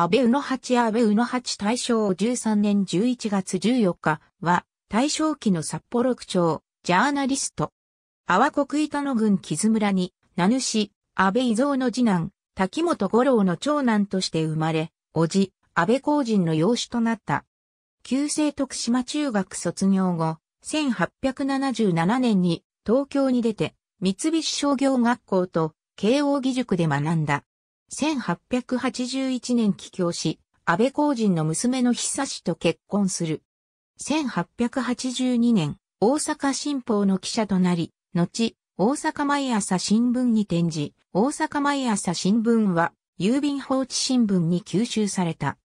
安倍宇野八安倍宇野八大正13年11月14日は、大正期の札幌区長、ジャーナリスト。阿波国板野郡木津村に、名主、安倍伊蔵の次男、滝本五郎の長男として生まれ、叔父、安倍公人の養子となった。旧制徳島中学卒業後、1877年に東京に出て、三菱商業学校と慶応義塾で学んだ。1881年帰郷し、安倍公人の娘の久氏と結婚する。1882年、大阪新報の記者となり、後、大阪毎朝新聞に転じ、大阪毎朝新聞は、郵便放置新聞に吸収された。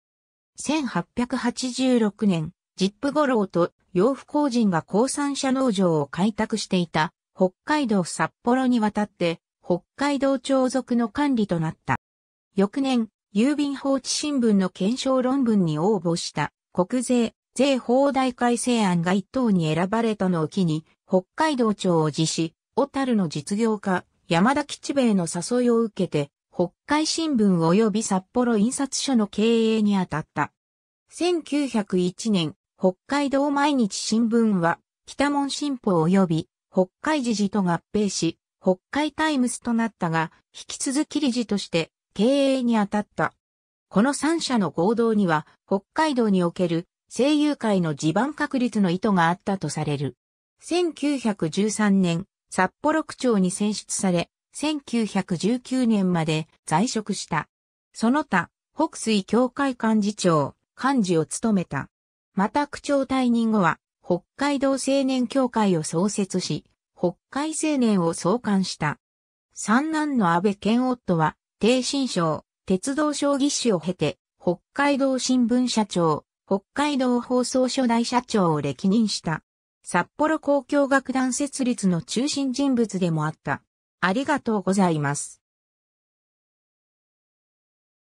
1886年、ジップ五郎と養父工人が鉱産者農場を開拓していた北海道札幌に渡って北海道町族の管理となった。翌年、郵便放置新聞の検証論文に応募した国税税法大改正案が一等に選ばれたのを機に、北海道庁を辞し、小樽の実業家、山田吉兵衛の誘いを受けて、北海新聞及び札幌印刷所の経営に当たった。1901年、北海道毎日新聞は、北門新報及び北海時事と合併し、北海タイムスとなったが、引き続き理事として経営に当たった。この三社の合同には、北海道における声優界の地盤確立の意図があったとされる。1913年、札幌区長に選出され、1919年まで在職した。その他、北水協会幹事長、幹事を務めた。また区長退任後は、北海道青年協会を創設し、北海青年を創刊した。三男の安倍健夫は、低新省、鉄道将技師を経て、北海道新聞社長、北海道放送初代社長を歴任した。札幌交響楽団設立の中心人物でもあった。ありがとうございます。